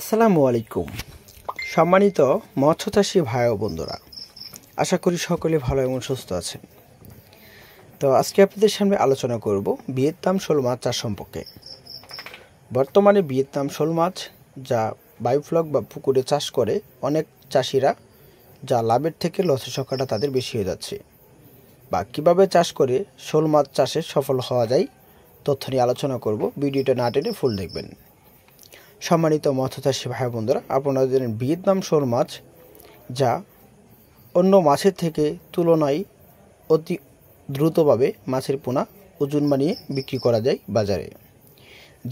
আসসালামু আলাইকুম সম্মানিত মৎস্যচাষী ভাই ও বন্ধুরা আশা করি সকলে ভালো এবং সুস্থ আছেন তো আজকে আপনাদের সামনে আলোচনা করব ভিয়েতনাম শোল মাছ চাষ সম্পর্কে বর্তমানে ভিয়েতনাম শোল মাছ যা বায়োফ্লক বা পুকুরে চাষ করে অনেক চাষিরা যা লাভের থেকে লসের সংখ্যাটা তাদের বেশি হয়ে যাচ্ছে বা কীভাবে চাষ করে শোল মাছ চাষে সফল হওয়া যায় তথ্য নিয়ে আলোচনা করব ভিডিওটা না টেনে ফুল দেখবেন সম্মানিত মথচাষী ভাই বন্ধুরা আপনারা জানেন ভিয়েতনাম শোল মাছ যা অন্য মাছের থেকে তুলনায় অতি দ্রুতভাবে মাছের পোনা ওজন বানিয়ে বিক্রি করা যায় বাজারে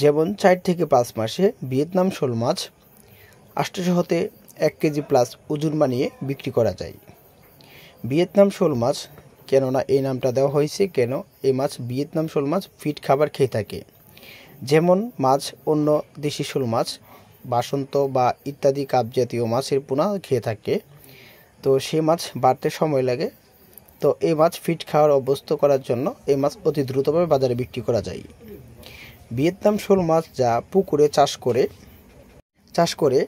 যেমন চার থেকে পাঁচ মাসে ভিয়েতনাম শোল মাছ আষ্টশো হতে এক কেজি প্লাস ওজন বানিয়ে বিক্রি করা যায় ভিয়েতনাম শোল মাছ কেননা এই নামটা দেওয়া হয়েছে কেন এই মাছ ভিয়েতনাম শোল মাছ ফিট খাবার খেয়ে থাকে যেমন মাছ অন্য দেশি শোল মাছ বাসন্ত বা ইত্যাদি কাপ জাতীয় মাছের পোনা খেয়ে থাকে তো সেই মাছ বাড়তে সময় লাগে তো এই মাছ ফিট খাওয়ার অভ্যস্ত করার জন্য এই মাছ অতি দ্রুতভাবে বাজারে বিক্রি করা যায় ভিয়েতনাম শোল মাছ যা পুকুরে চাষ করে চাষ করে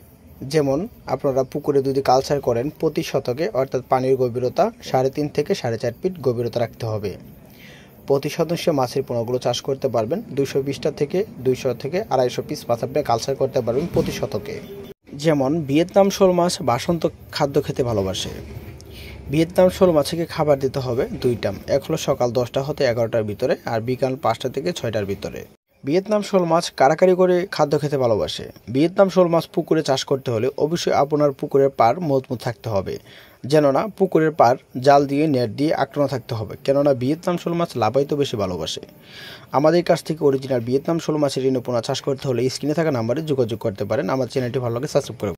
যেমন আপনারা পুকুরে যদি কালচার করেন প্রতি শতকে অর্থাৎ পানির গভীরতা সাড়ে তিন থেকে সাড়ে চার ফিট গভীরতা রাখতে হবে প্রতি শতাংশ মাছের পোনাগুলো চাষ করতে পারবেন দুইশো বিশটা থেকে দুইশো থেকে আড়াইশো পিস মাছ আপনি কালচার করতে পারবেন প্রতি শতকে যেমন ভিয়েতনাম শোল মাছ বাসন্ত খাদ্য খেতে ভালোবাসে ভিয়েতনাম শোল মাছকে খাবার দিতে হবে দুই টাম এক হলো সকাল দশটা হতে এগারোটার ভিতরে আর বিকাল পাঁচটা থেকে ছয়টার ভিতরে ভিয়েতনাম শোল মাছ কারাকারি করে খাদ্য খেতে ভালোবাসে ভিয়েতনাম শোল মাছ পুকুরে চাষ করতে হলে অবশ্যই আপনার পুকুরের পার মজবুত থাকতে হবে না পুকুরের পার জাল দিয়ে নেট দিয়ে আক্রান্ত থাকতে হবে কেননা ভিয়েতনাম শোল মাছ লাভাই তো বেশি ভালোবাসে আমাদের কাছ থেকে অরিজিনাল ভিয়েতনাম শোল মাছের ঋণপোনা চাষ করতে হলে স্ক্রিনে থাকা নাম্বারে যোগাযোগ করতে পারেন আমার চ্যানেলটি ভালো লাগে সাবস্ক্রাইব করে